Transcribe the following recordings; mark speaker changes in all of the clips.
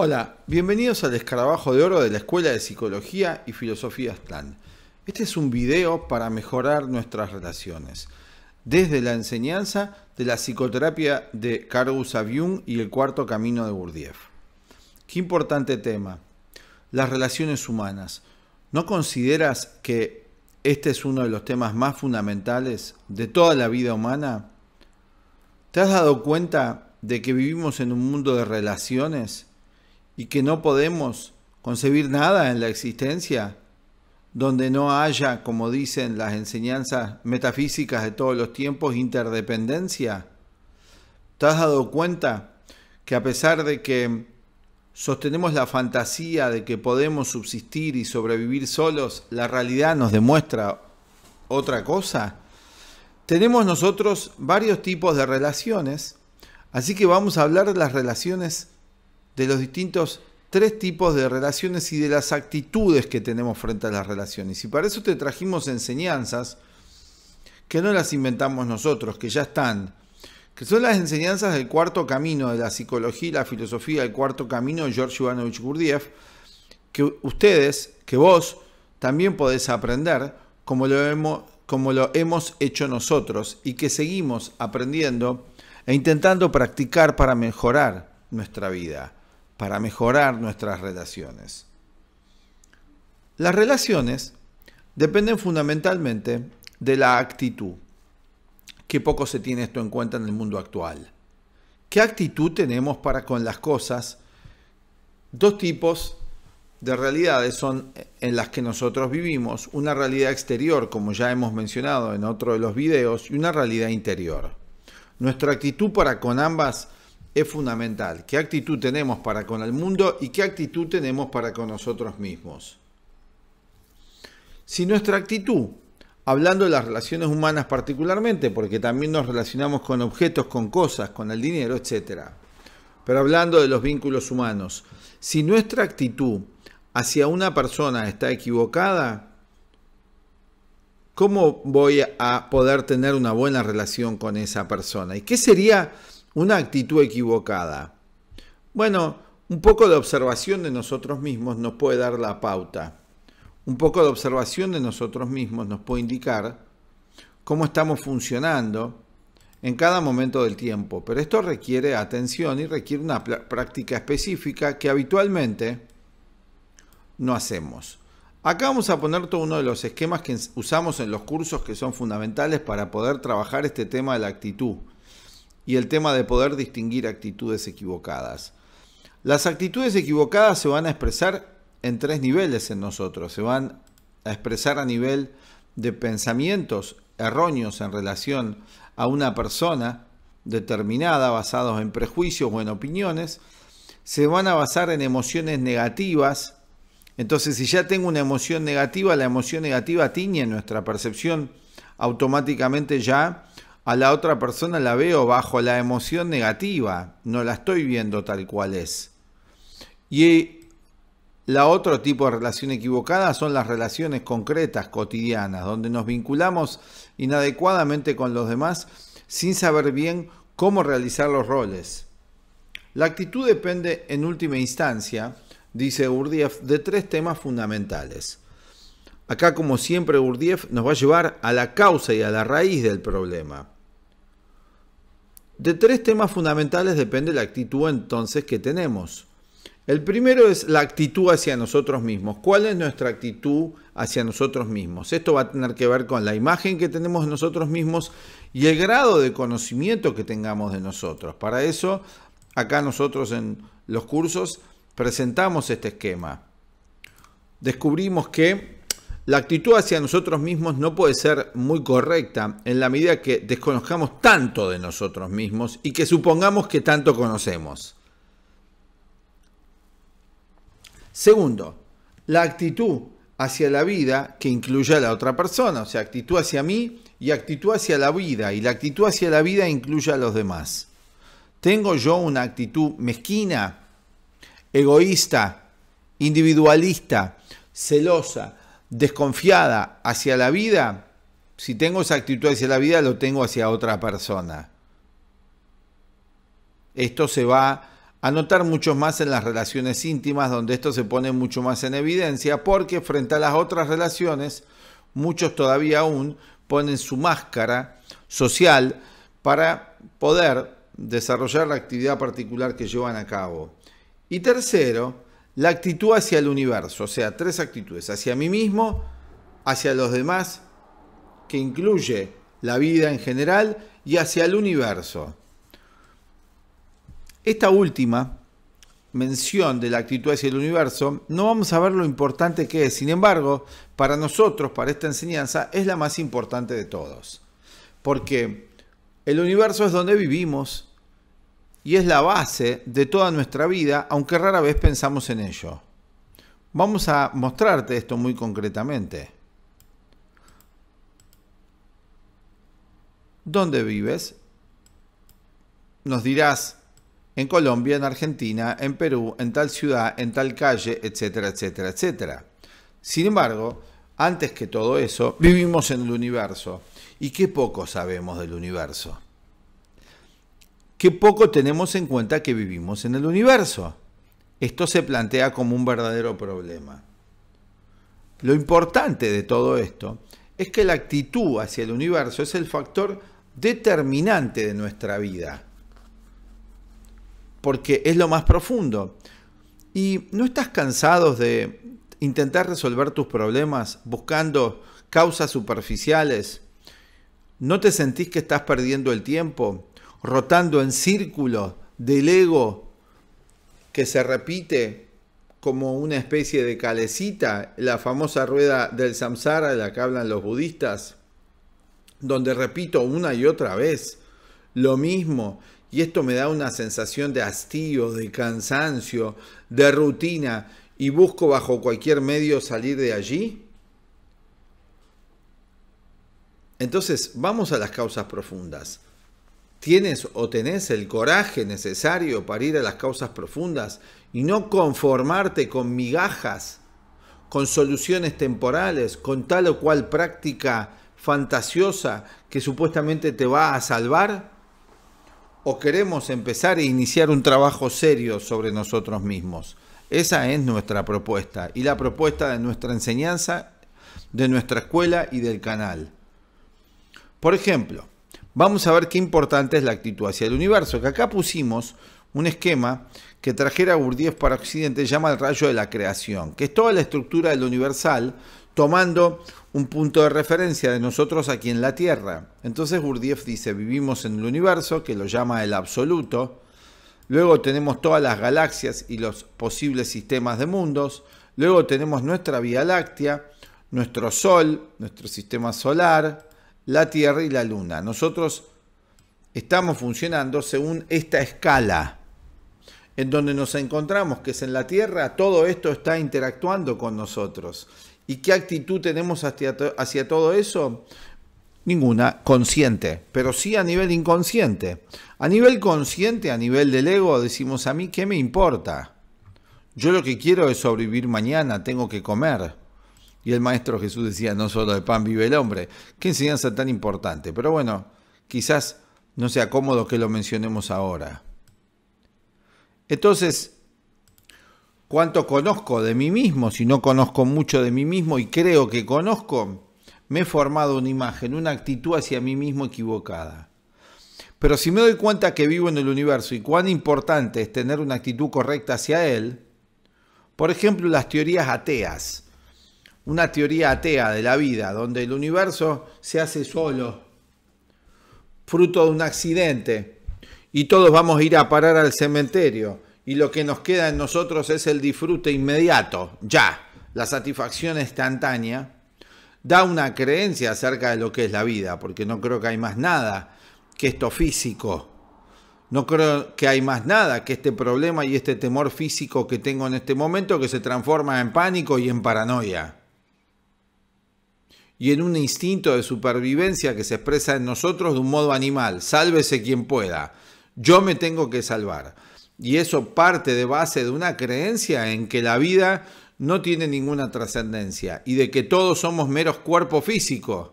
Speaker 1: Hola, bienvenidos al escarabajo de oro de la Escuela de Psicología y Filosofía Aztlán. Este es un video para mejorar nuestras relaciones, desde la enseñanza de la psicoterapia de Cargus Avium y el cuarto camino de Bourdieu. Qué importante tema, las relaciones humanas. ¿No consideras que este es uno de los temas más fundamentales de toda la vida humana? ¿Te has dado cuenta de que vivimos en un mundo de relaciones? y que no podemos concebir nada en la existencia donde no haya, como dicen las enseñanzas metafísicas de todos los tiempos, interdependencia. ¿Te has dado cuenta que a pesar de que sostenemos la fantasía de que podemos subsistir y sobrevivir solos, la realidad nos demuestra otra cosa? Tenemos nosotros varios tipos de relaciones, así que vamos a hablar de las relaciones de los distintos tres tipos de relaciones y de las actitudes que tenemos frente a las relaciones. Y para eso te trajimos enseñanzas que no las inventamos nosotros, que ya están, que son las enseñanzas del cuarto camino de la psicología y la filosofía, el cuarto camino de George Ivanovich Gurdjieff, que ustedes, que vos, también podés aprender como lo hemos, como lo hemos hecho nosotros y que seguimos aprendiendo e intentando practicar para mejorar nuestra vida para mejorar nuestras relaciones. Las relaciones dependen fundamentalmente de la actitud. Qué poco se tiene esto en cuenta en el mundo actual. ¿Qué actitud tenemos para con las cosas? Dos tipos de realidades son en las que nosotros vivimos, una realidad exterior, como ya hemos mencionado en otro de los videos, y una realidad interior. Nuestra actitud para con ambas es fundamental. ¿Qué actitud tenemos para con el mundo y qué actitud tenemos para con nosotros mismos? Si nuestra actitud, hablando de las relaciones humanas particularmente, porque también nos relacionamos con objetos, con cosas, con el dinero, etc. Pero hablando de los vínculos humanos, si nuestra actitud hacia una persona está equivocada, ¿cómo voy a poder tener una buena relación con esa persona? ¿Y qué sería una actitud equivocada. Bueno, un poco de observación de nosotros mismos nos puede dar la pauta. Un poco de observación de nosotros mismos nos puede indicar cómo estamos funcionando en cada momento del tiempo. Pero esto requiere atención y requiere una práctica específica que habitualmente no hacemos. Acá vamos a poner todo uno de los esquemas que usamos en los cursos que son fundamentales para poder trabajar este tema de la actitud y el tema de poder distinguir actitudes equivocadas. Las actitudes equivocadas se van a expresar en tres niveles en nosotros. Se van a expresar a nivel de pensamientos erróneos en relación a una persona determinada basados en prejuicios o en opiniones. Se van a basar en emociones negativas. Entonces, si ya tengo una emoción negativa, la emoción negativa tiñe nuestra percepción automáticamente ya a la otra persona la veo bajo la emoción negativa, no la estoy viendo tal cual es. Y la otro tipo de relación equivocada son las relaciones concretas, cotidianas, donde nos vinculamos inadecuadamente con los demás sin saber bien cómo realizar los roles. La actitud depende en última instancia, dice Urdiev, de tres temas fundamentales. Acá, como siempre, Urdiev nos va a llevar a la causa y a la raíz del problema. De tres temas fundamentales depende la actitud entonces que tenemos. El primero es la actitud hacia nosotros mismos. ¿Cuál es nuestra actitud hacia nosotros mismos? Esto va a tener que ver con la imagen que tenemos de nosotros mismos y el grado de conocimiento que tengamos de nosotros. Para eso, acá nosotros en los cursos presentamos este esquema. Descubrimos que la actitud hacia nosotros mismos no puede ser muy correcta en la medida que desconozcamos tanto de nosotros mismos y que supongamos que tanto conocemos. Segundo, la actitud hacia la vida que incluye a la otra persona, o sea, actitud hacia mí y actitud hacia la vida, y la actitud hacia la vida incluye a los demás. ¿Tengo yo una actitud mezquina, egoísta, individualista, celosa, desconfiada hacia la vida, si tengo esa actitud hacia la vida, lo tengo hacia otra persona. Esto se va a notar mucho más en las relaciones íntimas, donde esto se pone mucho más en evidencia, porque frente a las otras relaciones, muchos todavía aún ponen su máscara social para poder desarrollar la actividad particular que llevan a cabo. Y tercero, la actitud hacia el universo, o sea, tres actitudes, hacia mí mismo, hacia los demás, que incluye la vida en general, y hacia el universo. Esta última mención de la actitud hacia el universo, no vamos a ver lo importante que es, sin embargo, para nosotros, para esta enseñanza, es la más importante de todos, porque el universo es donde vivimos, y es la base de toda nuestra vida, aunque rara vez pensamos en ello. Vamos a mostrarte esto muy concretamente. ¿Dónde vives? Nos dirás en Colombia, en Argentina, en Perú, en tal ciudad, en tal calle, etcétera, etcétera, etcétera. Sin embargo, antes que todo eso, vivimos en el universo. ¿Y qué poco sabemos del universo? qué poco tenemos en cuenta que vivimos en el universo. Esto se plantea como un verdadero problema. Lo importante de todo esto es que la actitud hacia el universo es el factor determinante de nuestra vida, porque es lo más profundo. ¿Y no estás cansado de intentar resolver tus problemas buscando causas superficiales? ¿No te sentís que estás perdiendo el tiempo rotando en círculos del ego que se repite como una especie de calecita, la famosa rueda del samsara de la que hablan los budistas, donde repito una y otra vez lo mismo, y esto me da una sensación de hastío, de cansancio, de rutina, y busco bajo cualquier medio salir de allí? Entonces, vamos a las causas profundas tienes o tenés el coraje necesario para ir a las causas profundas y no conformarte con migajas, con soluciones temporales, con tal o cual práctica fantasiosa que supuestamente te va a salvar? ¿O queremos empezar e iniciar un trabajo serio sobre nosotros mismos? Esa es nuestra propuesta y la propuesta de nuestra enseñanza, de nuestra escuela y del canal. Por ejemplo, vamos a ver qué importante es la actitud hacia el universo, que acá pusimos un esquema que trajera Gurdjieff para Occidente llama el rayo de la creación, que es toda la estructura del universal tomando un punto de referencia de nosotros aquí en la Tierra. Entonces Gurdjieff dice, vivimos en el universo, que lo llama el absoluto, luego tenemos todas las galaxias y los posibles sistemas de mundos, luego tenemos nuestra Vía Láctea, nuestro Sol, nuestro sistema solar, la Tierra y la Luna. Nosotros estamos funcionando según esta escala en donde nos encontramos, que es en la Tierra, todo esto está interactuando con nosotros. ¿Y qué actitud tenemos hacia, todo eso? Ninguna, consciente, pero sí a nivel inconsciente. A nivel consciente, a nivel del ego, decimos a mí, ¿qué me importa? Yo lo que quiero es sobrevivir mañana, tengo que comer. Y el Maestro Jesús decía, no solo de pan vive el hombre. Qué enseñanza tan importante. Pero bueno, quizás no sea cómodo que lo mencionemos ahora. Entonces, ¿cuánto conozco de mí mismo? Si no conozco mucho de mí mismo y creo que conozco, me he formado una imagen, una actitud hacia mí mismo equivocada. Pero si me doy cuenta que vivo en el universo y cuán importante es tener una actitud correcta hacia él, por ejemplo, las teorías ateas una teoría atea de la vida, donde el universo se hace solo, fruto de un accidente, y todos vamos a ir a parar al cementerio, y lo que nos queda en nosotros es el disfrute inmediato, ya, la satisfacción instantánea, da una creencia acerca de lo que es la vida, porque no creo que hay más nada que esto físico. No creo que hay más nada que este problema y este temor físico que tengo en este momento que se transforma en pánico y en paranoia y en un instinto de supervivencia que se expresa en nosotros de un modo animal, sálvese quien pueda, yo me tengo que salvar. Y eso parte de base de una creencia en que la vida no tiene ninguna trascendencia y de que todos somos meros cuerpos físicos.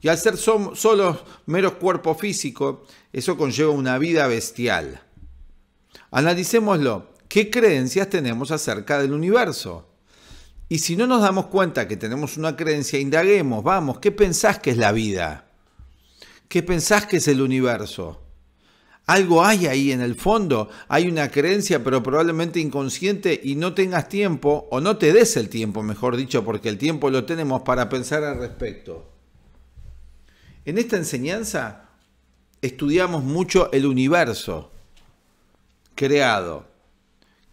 Speaker 1: Y al ser solo meros cuerpo físico, eso conlleva una vida bestial. Analicémoslo. ¿Qué creencias tenemos acerca del universo? Y si no nos damos cuenta que tenemos una creencia, indaguemos, vamos, ¿qué pensás que es la vida? ¿Qué pensás que es el universo? Algo hay ahí en el fondo, hay una creencia pero probablemente inconsciente y no tengas tiempo o no te des el tiempo, mejor dicho, porque el tiempo lo tenemos para pensar al respecto. En esta enseñanza estudiamos mucho el universo creado,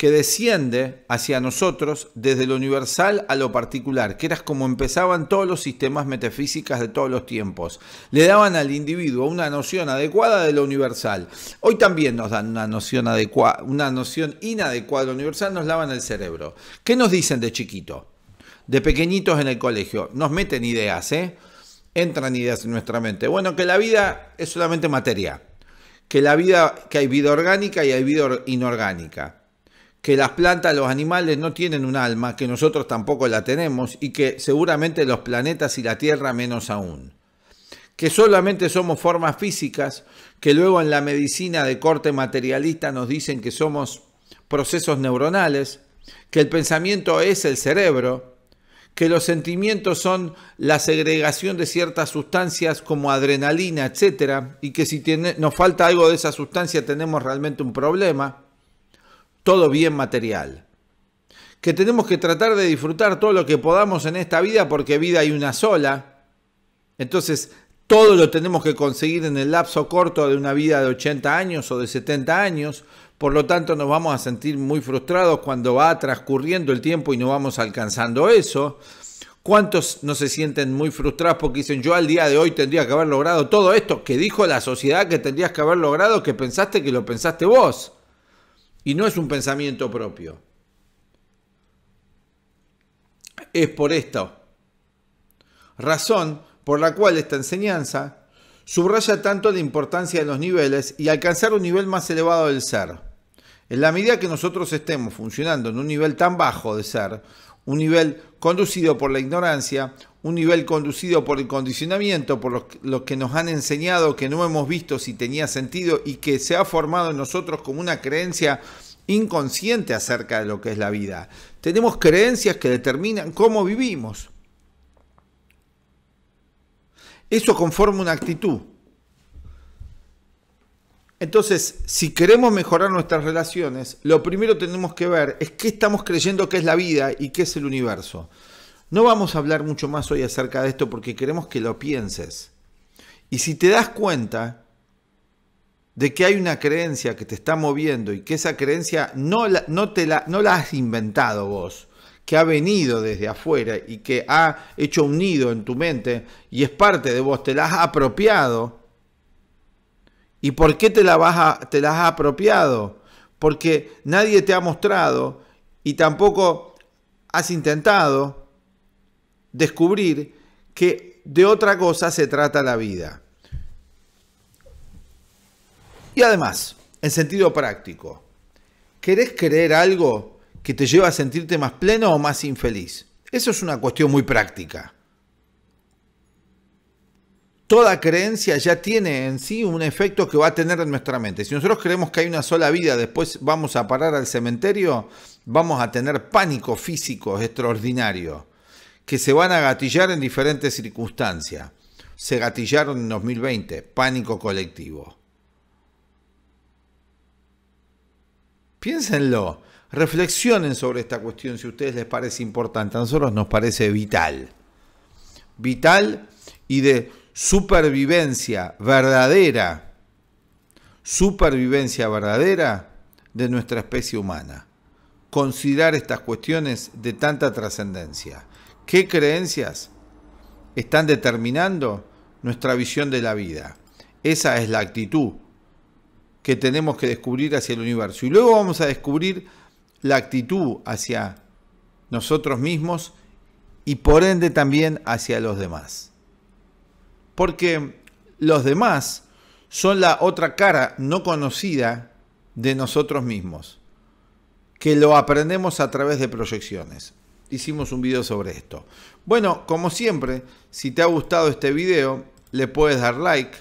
Speaker 1: que desciende hacia nosotros desde lo universal a lo particular, que era como empezaban todos los sistemas metafísicos de todos los tiempos. Le daban al individuo una noción adecuada de lo universal. Hoy también nos dan una noción, adecuada, una noción inadecuada de lo universal, nos lavan el cerebro. ¿Qué nos dicen de chiquito? De pequeñitos en el colegio. Nos meten ideas, ¿eh? Entran ideas en nuestra mente. Bueno, que la vida es solamente materia. Que la vida, que hay vida orgánica y hay vida inorgánica que las plantas, los animales no tienen un alma, que nosotros tampoco la tenemos y que seguramente los planetas y la Tierra menos aún. Que solamente somos formas físicas que luego en la medicina de corte materialista nos dicen que somos procesos neuronales, que el pensamiento es el cerebro, que los sentimientos son la segregación de ciertas sustancias como adrenalina, etcétera, y que si tiene, nos falta algo de esa sustancia tenemos realmente un problema todo bien material. Que tenemos que tratar de disfrutar todo lo que podamos en esta vida porque vida hay una sola. Entonces, todo lo tenemos que conseguir en el lapso corto de una vida de 80 años o de 70 años. Por lo tanto, nos vamos a sentir muy frustrados cuando va transcurriendo el tiempo y no vamos alcanzando eso. ¿Cuántos no se sienten muy frustrados porque dicen yo al día de hoy tendría que haber logrado todo esto que dijo la sociedad que tendrías que haber logrado que pensaste que lo pensaste vos? Y no es un pensamiento propio. Es por esto. Razón por la cual esta enseñanza subraya tanto la importancia de los niveles y alcanzar un nivel más elevado del ser. En la medida que nosotros estemos funcionando en un nivel tan bajo de ser, un nivel conducido por la ignorancia, un nivel conducido por el condicionamiento, por los, que nos han enseñado que no hemos visto si tenía sentido y que se ha formado en nosotros como una creencia inconsciente acerca de lo que es la vida. Tenemos creencias que determinan cómo vivimos. Eso conforma una actitud. Entonces, si queremos mejorar nuestras relaciones, lo primero tenemos que ver es qué estamos creyendo que es la vida y qué es el universo. No vamos a hablar mucho más hoy acerca de esto porque queremos que lo pienses. Y si te das cuenta de que hay una creencia que te está moviendo y que esa creencia no la, no la has inventado vos, que ha venido desde afuera y que ha hecho un nido en tu mente y es parte de vos, te la has apropiado, ¿Y por qué te, la vas te las has apropiado? Porque nadie te ha mostrado y tampoco has intentado descubrir que de otra cosa se trata la vida. Y además, en sentido práctico, ¿querés creer algo que te lleva a sentirte más pleno o más infeliz? Eso es una cuestión muy práctica toda creencia ya tiene en sí un efecto que va a tener en nuestra mente. Si nosotros creemos que hay una sola vida, después vamos a parar al cementerio, vamos a tener pánico físico extraordinario, que se van a gatillar en diferentes circunstancias. Se gatillaron en 2020, pánico colectivo. Piénsenlo, reflexionen sobre esta cuestión si a ustedes les parece importante, a nosotros nos parece vital. Vital y de supervivencia verdadera, supervivencia verdadera de nuestra especie humana. Considerar estas cuestiones de tanta trascendencia. ¿Qué creencias están determinando nuestra visión de la vida? Esa es la actitud que tenemos que descubrir hacia el universo. Y luego vamos a descubrir la actitud hacia nosotros mismos y por ende también hacia los demás porque los demás son la otra cara no conocida de nosotros mismos, que lo aprendemos a través de proyecciones. Hicimos un video sobre esto. Bueno, como siempre, si te ha gustado este video, le puedes dar like,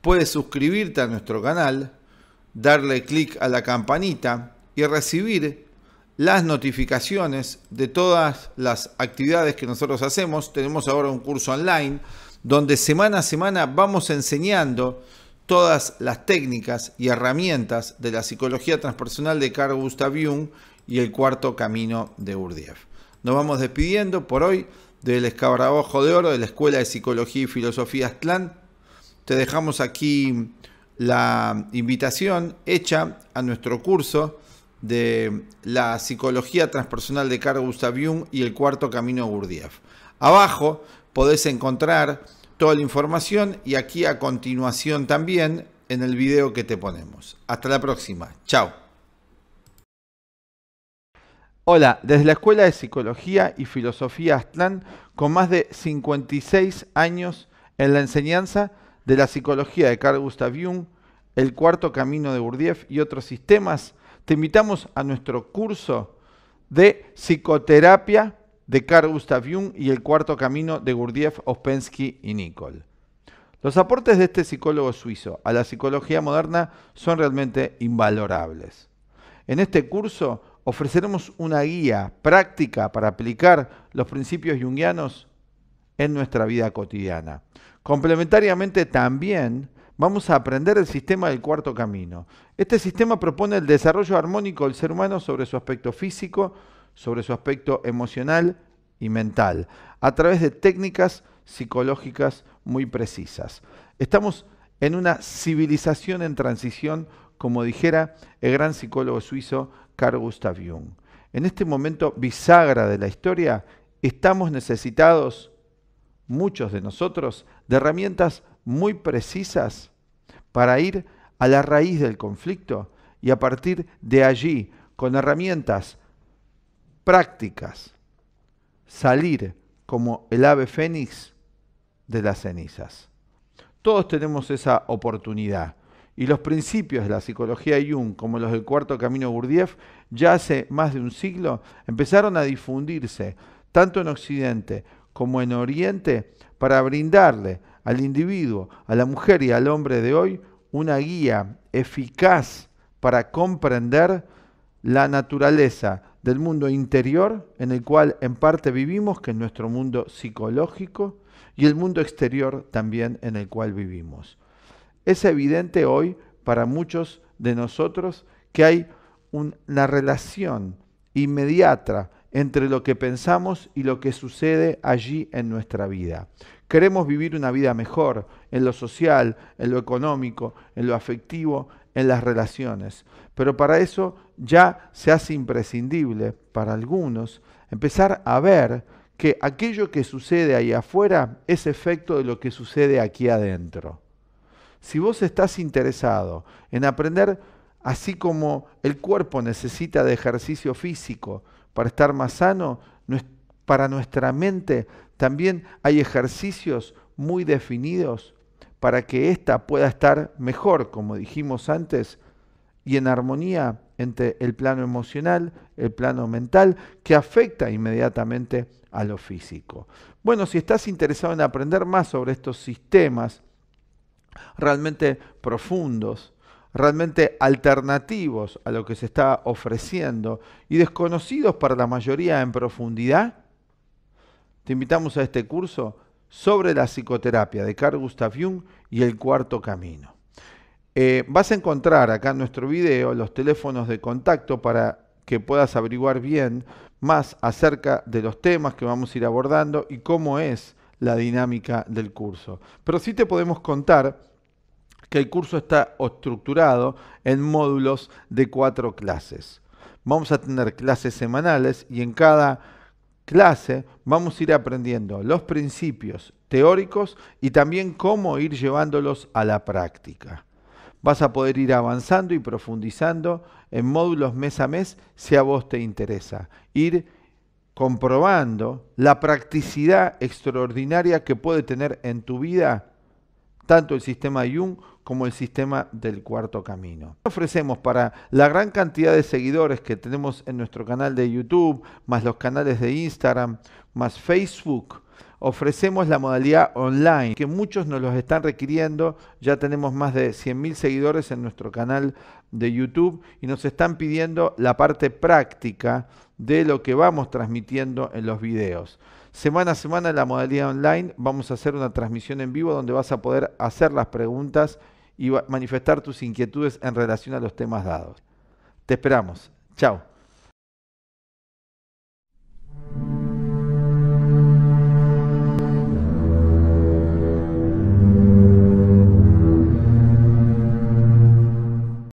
Speaker 1: puedes suscribirte a nuestro canal, darle clic a la campanita y recibir las notificaciones de todas las actividades que nosotros hacemos. Tenemos ahora un curso online donde semana a semana vamos enseñando todas las técnicas y herramientas de la psicología transpersonal de Carl Gustav Jung y el cuarto camino de Gurdjieff. Nos vamos despidiendo por hoy del escarabajo de oro de la Escuela de Psicología y Filosofía Aztlán. Te dejamos aquí la invitación hecha a nuestro curso de la psicología transpersonal de Carl Gustav Jung y el cuarto camino de Gurdjieff. Abajo podés encontrar toda la información y aquí a continuación también en el video que te ponemos. Hasta la próxima. Chao. Hola, desde la Escuela de Psicología y Filosofía Aztlán, con más de 56 años en la enseñanza de la psicología de Carl Gustav Jung, el cuarto camino de Gurdjieff y otros sistemas, te invitamos a nuestro curso de psicoterapia de Carl Gustav Jung y El cuarto camino de Gurdjieff, Ospensky y Nicol. Los aportes de este psicólogo suizo a la psicología moderna son realmente invalorables. En este curso ofreceremos una guía práctica para aplicar los principios jungianos en nuestra vida cotidiana. Complementariamente también vamos a aprender el sistema del cuarto camino. Este sistema propone el desarrollo armónico del ser humano sobre su aspecto físico, sobre su aspecto emocional y mental, a través de técnicas psicológicas muy precisas. Estamos en una civilización en transición, como dijera el gran psicólogo suizo Carl Gustav Jung. En este momento bisagra de la historia, estamos necesitados, muchos de nosotros, de herramientas muy precisas para ir a la raíz del conflicto y a partir de allí, con herramientas prácticas, salir como el ave fénix de las cenizas. Todos tenemos esa oportunidad. Y los principios de la psicología Jung, como los del cuarto camino Gurdjieff, ya hace más de un siglo empezaron a difundirse tanto en Occidente como en Oriente para brindarle al individuo, a la mujer y al hombre de hoy una guía eficaz para comprender la naturaleza del mundo interior en el cual en parte vivimos, que es nuestro mundo psicológico, y el mundo exterior también en el cual vivimos. Es evidente hoy para muchos de nosotros que hay una relación inmediata entre lo que pensamos y lo que sucede allí en nuestra vida. Queremos vivir una vida mejor en lo social, en lo económico, en lo afectivo, en las relaciones. Pero para eso ya se hace imprescindible para algunos empezar a ver que aquello que sucede ahí afuera es efecto de lo que sucede aquí adentro. Si vos estás interesado en aprender, así como el cuerpo necesita de ejercicio físico para estar más sano, para nuestra mente también hay ejercicios muy definidos para que ésta pueda estar mejor, como dijimos antes, y en armonía entre el plano emocional, el plano mental, que afecta inmediatamente a lo físico. Bueno, si estás interesado en aprender más sobre estos sistemas realmente profundos, realmente alternativos a lo que se está ofreciendo y desconocidos para la mayoría en profundidad, te invitamos a este curso sobre la psicoterapia de Carl Gustav Jung y el cuarto camino. Eh, vas a encontrar acá en nuestro video los teléfonos de contacto para que puedas averiguar bien más acerca de los temas que vamos a ir abordando y cómo es la dinámica del curso. Pero sí te podemos contar que el curso está estructurado en módulos de cuatro clases. Vamos a tener clases semanales y en cada clase vamos a ir aprendiendo los principios teóricos y también cómo ir llevándolos a la práctica. Vas a poder ir avanzando y profundizando en módulos mes a mes si a vos te interesa. Ir comprobando la practicidad extraordinaria que puede tener en tu vida tanto el sistema Jung como el sistema del cuarto camino. Ofrecemos para la gran cantidad de seguidores que tenemos en nuestro canal de YouTube, más los canales de Instagram, más Facebook, ofrecemos la modalidad online, que muchos nos los están requiriendo. Ya tenemos más de 100.000 seguidores en nuestro canal de YouTube y nos están pidiendo la parte práctica de lo que vamos transmitiendo en los videos. Semana a semana en la modalidad online vamos a hacer una transmisión en vivo donde vas a poder hacer las preguntas y manifestar tus inquietudes en relación a los temas dados. Te esperamos. Chao.